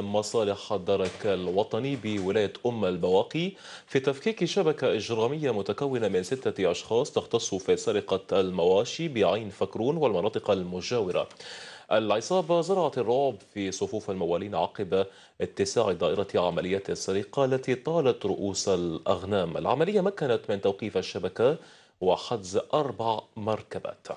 مصالح الدرك الوطني بولاية أم البواقي في تفكيك شبكة إجرامية متكونة من ستة أشخاص تختص في سرقة المواشي بعين فكرون والمناطق المجاورة العصابة زرعت الرعب في صفوف الموالين عقب اتساع دائرة عمليات السرقة التي طالت رؤوس الأغنام العملية مكنت من توقيف الشبكة وحجز أربع مركبات